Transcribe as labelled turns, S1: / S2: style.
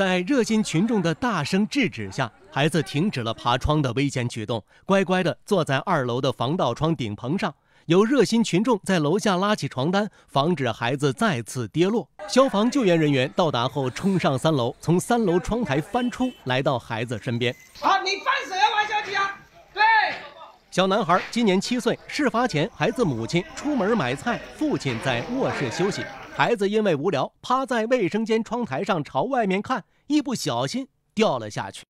S1: 在热心群众的大声制止下，孩子停止了爬窗的危险举动，乖乖地坐在二楼的防盗窗顶棚上。有热心群众在楼下拉起床单，防止孩子再次跌落。消防救援人员到达后，冲上三楼，从三楼窗台翻出来到孩子身边。
S2: 好，你放手玩小鸡啊？对。
S1: 小男孩今年七岁，事发前，孩子母亲出门买菜，父亲在卧室休息。孩子因为无聊，趴在卫生间窗台上朝外面看，一不小心掉了下去。